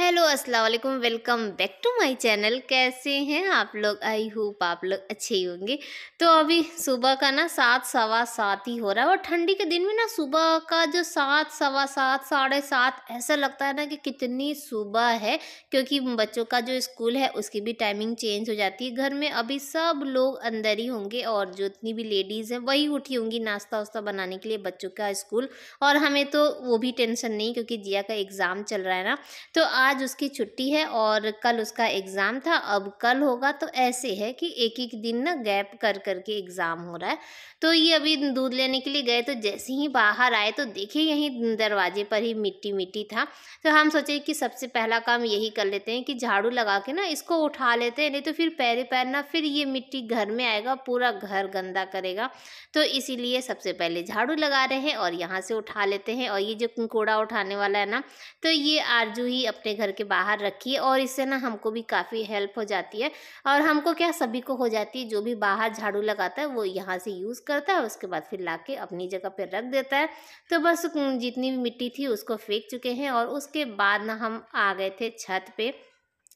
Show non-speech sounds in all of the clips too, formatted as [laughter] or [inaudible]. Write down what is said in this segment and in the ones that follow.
Hey, hello अस्सलाम वालेकुम welcome back to my channel कैसे हैं आप लोग आई होप आप लोग अच्छे ही होंगे तो अभी सुबह का ना सात सवा सात ही हो रहा है और ठंडी के दिन में ना सुबह का जो सात सवा सात साढ़े सात ऐसा लगता है ना कि कितनी सुबह है क्योंकि बच्चों का जो स्कूल है उसकी भी टाइमिंग चेंज हो जाती है घर में अभी सब लोग अंदर ही होंगे और जितनी भी लेडीज़ हैं वही उठी होंगी नाश्ता वास्ता बनाने के लिए बच्चों का स्कूल और हमें तो वो भी टेंशन नहीं क्योंकि जिया का एग्ज़ाम चल रहा है ना तो आज उसकी छुट्टी है और कल उसका एग्ज़ाम था अब कल होगा तो ऐसे है कि एक एक दिन ना गैप कर कर के एग्ज़ाम हो रहा है तो ये अभी दूध लेने के लिए गए तो जैसे ही बाहर आए तो देखे यहीं दरवाजे पर ही मिट्टी मिट्टी था तो हम सोचे कि सबसे पहला काम यही कर लेते हैं कि झाड़ू लगा के ना इसको उठा लेते हैं नहीं तो फिर पैरे पैर ना फिर ये मिट्टी घर में आएगा पूरा घर गंदा करेगा तो इसीलिए सबसे पहले झाड़ू लगा रहे हैं और यहाँ से उठा लेते हैं और ये जो कूड़ा उठाने वाला है ना तो ये आरजू ही अपने घर करके बाहर रखिए और इससे ना हमको भी काफ़ी हेल्प हो जाती है और हमको क्या सभी को हो जाती है जो भी बाहर झाड़ू लगाता है वो यहाँ से यूज़ करता है उसके बाद फिर ला के अपनी जगह पर रख देता है तो बस जितनी भी मिट्टी थी उसको फेंक चुके हैं और उसके बाद ना हम आ गए थे छत पर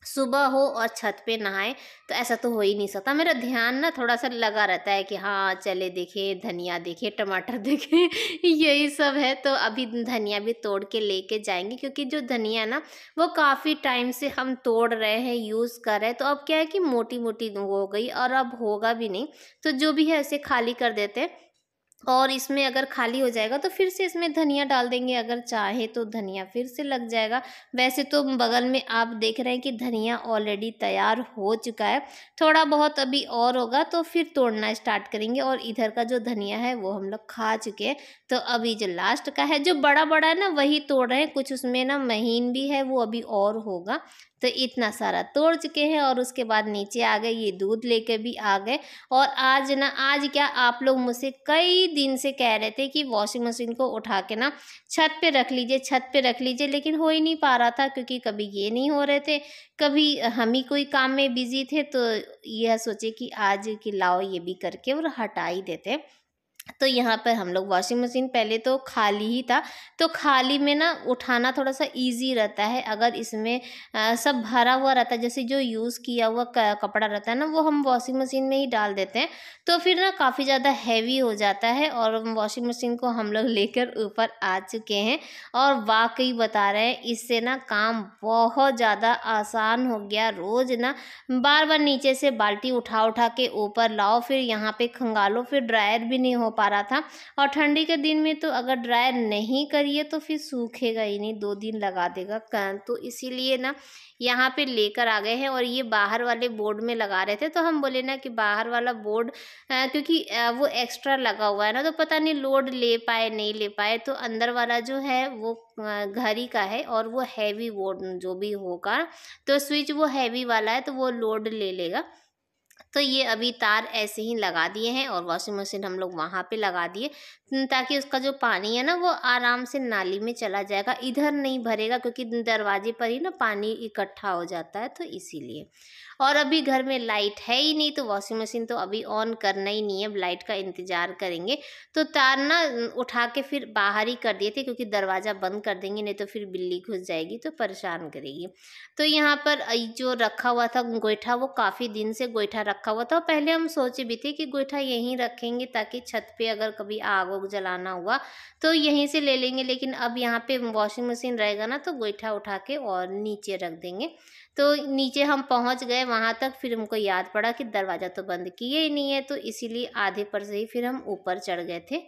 सुबह हो और छत पे नहाए तो ऐसा तो हो ही नहीं सकता मेरा ध्यान ना थोड़ा सा लगा रहता है कि हाँ चले देखे धनिया देखे टमाटर [laughs] देखे यही सब है तो अभी धनिया भी तोड़ के लेके जाएंगे क्योंकि जो धनिया ना वो काफ़ी टाइम से हम तोड़ रहे हैं यूज़ कर रहे हैं तो अब क्या है कि मोटी मोटी हो गई और अब होगा भी नहीं तो जो भी है उसे खाली कर देते हैं और इसमें अगर खाली हो जाएगा तो फिर से इसमें धनिया डाल देंगे अगर चाहे तो धनिया फिर से लग जाएगा वैसे तो बगल में आप देख रहे हैं कि धनिया ऑलरेडी तैयार हो चुका है थोड़ा बहुत अभी और होगा तो फिर तोड़ना स्टार्ट करेंगे और इधर का जो धनिया है वो हम लोग खा चुके हैं तो अभी जो लास्ट का है जो बड़ा बड़ा है ना वही तोड़ रहे हैं कुछ उसमें ना महीन भी है वो अभी और होगा तो इतना सारा तोड़ चुके हैं और उसके बाद नीचे आ गए ये दूध लेके भी आ गए और आज ना आज क्या आप लोग मुझसे कई दिन से कह रहे थे कि वॉशिंग मशीन को उठा के ना छत पे रख लीजिए छत पे रख लीजिए लेकिन हो ही नहीं पा रहा था क्योंकि कभी ये नहीं हो रहे थे कभी हम ही कोई काम में बिजी थे तो यह सोचे कि आज कि लाओ ये भी करके और हटा ही देते तो यहाँ पर हम लोग वॉशिंग मशीन पहले तो खाली ही था तो खाली में ना उठाना थोड़ा सा इजी रहता है अगर इसमें आ, सब भरा हुआ रहता है जैसे जो यूज़ किया हुआ कपड़ा रहता है ना वो हम वॉशिंग मशीन में ही डाल देते हैं तो फिर ना काफ़ी ज़्यादा हैवी हो जाता है और वॉशिंग मशीन को हम लोग [laughs] लेकर ऊपर आ चुके हैं और वाकई बता रहे हैं इससे ना काम बहुत ज़्यादा आसान हो गया रोज़ ना बार बार नीचे से बाल्टी उठा उठा के ऊपर लाओ फिर यहाँ पर खंगालो फिर ड्रायर भी नहीं हो पा रहा था और ठंडी के दिन में तो अगर ड्रायर नहीं करिए तो फिर सूखेगा ही नहीं दो दिन लगा देगा कन तो इसीलिए ना यहाँ पे लेकर आ गए हैं और ये बाहर वाले बोर्ड में लगा रहे थे तो हम बोले ना कि बाहर वाला बोर्ड क्योंकि वो एक्स्ट्रा लगा हुआ है ना तो पता नहीं लोड ले पाए नहीं ले पाए तो अंदर वाला जो है वो घर ही का है और वो हैवी बोर्ड जो भी होगा तो स्विच वो हैवी वाला है तो वो लोड ले लेगा तो ये अभी तार ऐसे ही लगा दिए हैं और वॉशिंग मशीन हम लोग वहाँ पे लगा दिए ताकि उसका जो पानी है ना वो आराम से नाली में चला जाएगा इधर नहीं भरेगा क्योंकि दरवाजे पर ही ना पानी इकट्ठा हो जाता है तो इसीलिए और अभी घर में लाइट है ही नहीं तो वॉशिंग मशीन तो अभी ऑन करना ही नहीं है अब लाइट का इंतज़ार करेंगे तो तार ना उठा के फिर बाहर ही कर दिए थे क्योंकि दरवाज़ा बंद कर देंगे नहीं तो फिर बिल्ली घुस जाएगी तो परेशान करेगी तो यहाँ पर जो रखा हुआ था गोइठा वो काफ़ी दिन से गोइठा रख रखा हुआ था पहले हम सोचे भी थे कि गोईठा यहीं रखेंगे ताकि छत पे अगर कभी आग वग जलाना हुआ तो यहीं से ले लेंगे लेकिन अब यहाँ पे वॉशिंग मशीन रहेगा ना तो गोईठा उठा के और नीचे रख देंगे तो नीचे हम पहुँच गए वहाँ तक फिर हमको याद पड़ा कि दरवाज़ा तो बंद किए ही नहीं है तो इसीलिए आधे पर से ही फिर हम ऊपर चढ़ गए थे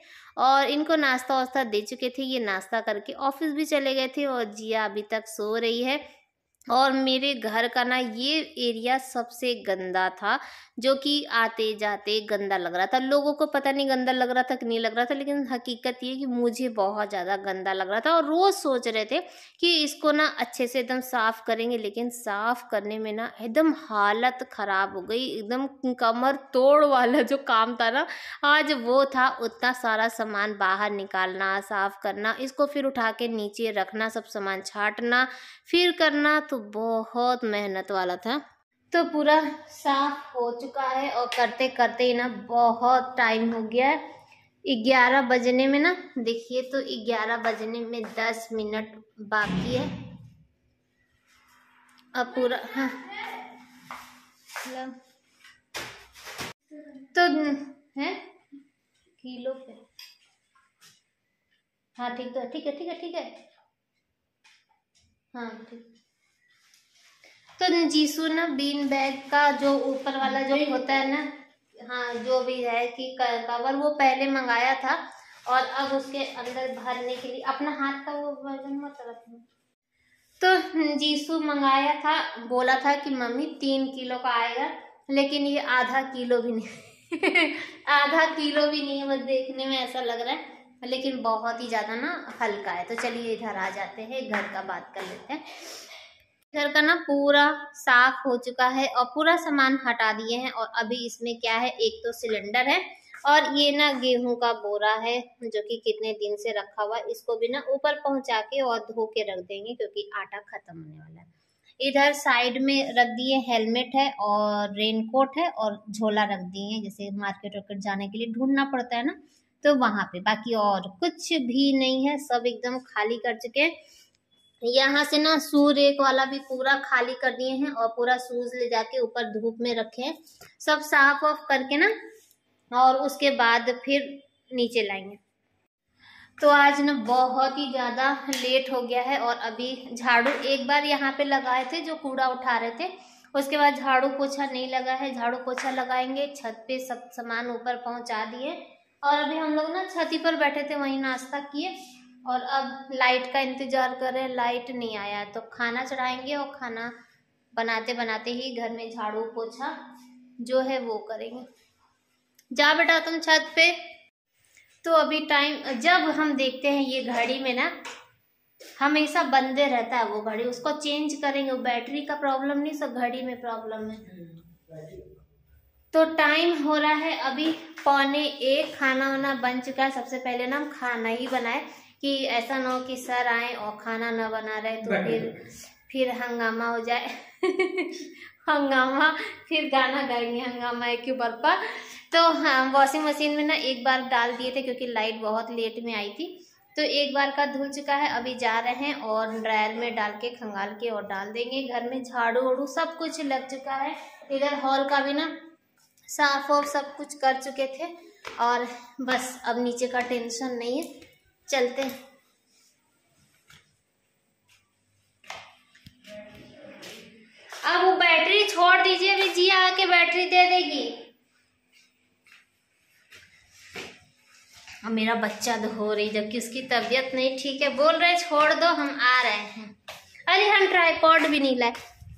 और इनको नाश्ता वास्ता दे चुके थे ये नाश्ता करके ऑफिस भी चले गए थे और जिया अभी तक सो रही है और मेरे घर का ना ये एरिया सबसे गंदा था जो कि आते जाते गंदा लग रहा था लोगों को पता नहीं गंदा लग रहा था कि नहीं लग रहा था लेकिन हकीकत ये कि मुझे बहुत ज़्यादा गंदा लग रहा था और रोज़ सोच रहे थे कि इसको ना अच्छे से एकदम साफ़ करेंगे लेकिन साफ़ करने में ना एकदम हालत ख़राब हो गई एकदम कमर तोड़ वाला जो काम था ना आज वो था उतना सारा सामान बाहर निकालना साफ़ करना इसको फिर उठा के नीचे रखना सब सामान छाटना फिर करना तो तो बहुत मेहनत वाला था तो पूरा साफ हो चुका है और करते करते ही ना बहुत टाइम हो गया है ग्यारह बजने में ना देखिए तो ग्यारह बजने में दस मिनट बाकी है अब पूरा हाँ तो है किलो पे हाँ ठीक तो है ठीक है ठीक है ठीक है हाँ ठीक तो जीसु ना बीन बैग का जो ऊपर वाला जो होता है ना हाँ जो भी है कि कवर वो पहले मंगाया था और अब उसके अंदर भरने के लिए अपना हाथ का वो वजन मत रखना तो जीसु मंगाया था बोला था कि मम्मी तीन किलो का आएगा लेकिन ये आधा किलो भी नहीं [laughs] आधा किलो भी नहीं है बस देखने में ऐसा लग रहा है लेकिन बहुत ही ज़्यादा ना हल्का है तो चलिए इधर आ जाते हैं घर का बात कर लेते हैं घर का ना पूरा साफ हो चुका है और पूरा सामान हटा दिए हैं और अभी इसमें क्या है एक तो सिलेंडर है और ये ना गेहूं का बोरा है जो कि कितने दिन से रखा हुआ इसको भी ना ऊपर पहुंचा के और धो के रख देंगे क्योंकि आटा खत्म होने वाला है इधर साइड में रख दिए हेलमेट है और रेनकोट है और झोला रख दिए हैं जैसे मार्केट वार्केट जाने के लिए ढूंढना पड़ता है ना तो वहाँ पे बाकी और कुछ भी नहीं है सब एकदम खाली कर चुके हैं तो यहाँ से ना सूर्य एक वाला भी पूरा खाली कर दिए हैं और पूरा सूज ले जाके ऊपर धूप में रखे सब साफ ऑफ करके ना और उसके बाद फिर नीचे लाएंगे तो आज ना बहुत ही ज़्यादा लेट हो गया है और अभी झाड़ू एक बार यहाँ पे लगाए थे जो कूड़ा उठा रहे थे उसके बाद झाड़ू पोछा नहीं लगा है झाड़ू पोछा लगाएंगे छत पे सब सामान ऊपर पहुँचा दिए और अभी हम लोग ना छत ही पर बैठे थे वहीं नाश्ता किए और अब लाइट का इंतज़ार कर रहे हैं लाइट नहीं आया तो खाना चढ़ाएंगे और खाना बनाते बनाते ही घर में झाड़ू पोछा जो है वो करेंगे जा बेटा तुम छत पे तो अभी टाइम जब हम देखते हैं ये घड़ी में ना हमेशा बंदे रहता है वो घड़ी उसको चेंज करेंगे वो बैटरी का प्रॉब्लम नहीं सब घड़ी में प्रॉब्लम है तो टाइम हो रहा है अभी पौने एक खाना वाना बन चुका है सबसे पहले ना हम खाना ही बनाए कि ऐसा ना हो कि सर आए और खाना ना बना रहे तो फिर फिर हंगामा हो जाए [laughs] हंगामा फिर गाना गाएंगे हंगामा एक ऊपर पर तो हाँ वॉशिंग मशीन में ना एक बार डाल दिए थे क्योंकि लाइट बहुत लेट में आई थी तो एक बार का धुल चुका है अभी जा रहे हैं और ड्रायर में डाल के खंगाल के और डाल देंगे घर में झाड़ू वाड़ू सब कुछ लग चुका है इधर हॉल का भी ना साफ वाफ सब कुछ कर चुके थे और बस अब नीचे का टेंशन नहीं है चलते हैं अब वो बैटरी छोड़ दीजिए अभी जिया आके बैटरी दे देगी अब मेरा बच्चा तो हो रही जबकि उसकी तबीयत नहीं ठीक है बोल रहे छोड़ दो हम आ रहे हैं अरे हम ट्राईपॉड भी नहीं लाए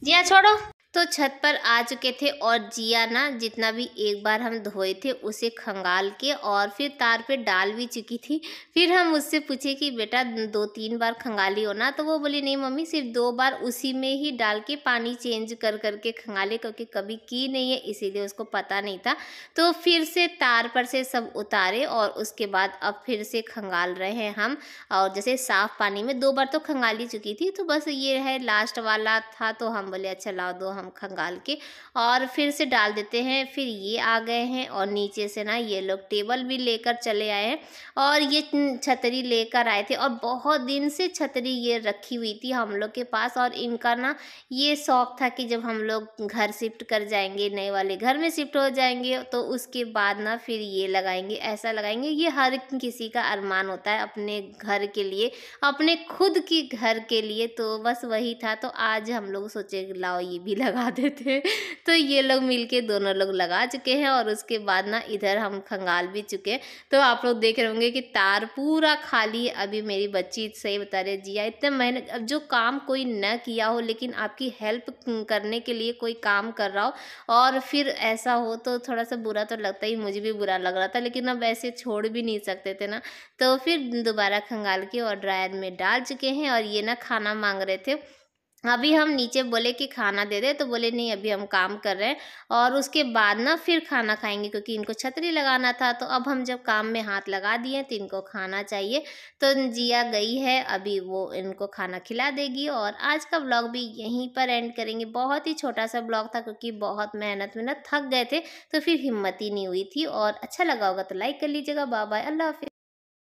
जिया हाँ, छोड़ो तो छत पर आ चुके थे और जिया ना जितना भी एक बार हम धोए थे उसे खंगाल के और फिर तार पे डाल भी चुकी थी फिर हम उससे पूछे कि बेटा दो तीन बार खंगाली हो ना तो वो बोली नहीं मम्मी सिर्फ दो बार उसी में ही डाल के पानी चेंज कर करके खंगाले क्योंकि कभी की नहीं है इसीलिए उसको पता नहीं था तो फिर से तार पर से सब उतारे और उसके बाद अब फिर से खंगाल रहे हैं हम और जैसे साफ़ पानी में दो बार तो खंगाली चुकी थी तो बस ये है लास्ट वाला था तो हम बोले अच्छा लाओ दो हम हम खंगाल के और फिर से डाल देते हैं फिर ये आ गए हैं और नीचे से ना ये लोग टेबल भी लेकर चले आए हैं और ये छतरी लेकर आए थे और बहुत दिन से छतरी ये रखी हुई थी हम लोग के पास और इनका ना ये शौक़ था कि जब हम लोग घर शिफ्ट कर जाएंगे नए वाले घर में शिफ्ट हो जाएंगे तो उसके बाद ना फिर ये लगाएंगे ऐसा लगाएंगे ये हर किसी का अरमान होता है अपने घर के लिए अपने खुद के घर के लिए तो बस वही था तो आज हम लोग सोचे लाओ ये भी लगा लगाते थे तो ये लोग मिल के दोनों लोग लगा चुके हैं और उसके बाद ना इधर हम खंगाल भी चुके तो आप लोग देख रहे होंगे कि तार पूरा खाली अभी मेरी बच्ची सही बता रही जिया इतने मेहनत अब जो काम कोई न किया हो लेकिन आपकी हेल्प करने के लिए कोई काम कर रहा हो और फिर ऐसा हो तो थोड़ा सा बुरा तो लगता ही मुझे भी बुरा लग रहा था लेकिन अब ऐसे छोड़ भी नहीं सकते थे ना तो फिर दोबारा खंगाल के और ड्रायर में डाल चुके हैं और ये ना खाना मांग रहे थे अभी हम नीचे बोले कि खाना दे दे तो बोले नहीं अभी हम काम कर रहे हैं और उसके बाद ना फिर खाना खाएंगे क्योंकि इनको छतरी लगाना था तो अब हम जब काम में हाथ लगा दिए तो इनको खाना चाहिए तो जिया गई है अभी वो इनको खाना खिला देगी और आज का ब्लॉग भी यहीं पर एंड करेंगे बहुत ही छोटा सा ब्लॉग था क्योंकि बहुत मेहनत में थक गए थे तो फिर हिम्मत ही नहीं हुई थी और अच्छा लगा होगा तो लाइक कर लीजिएगा बाय बाय अल्लाह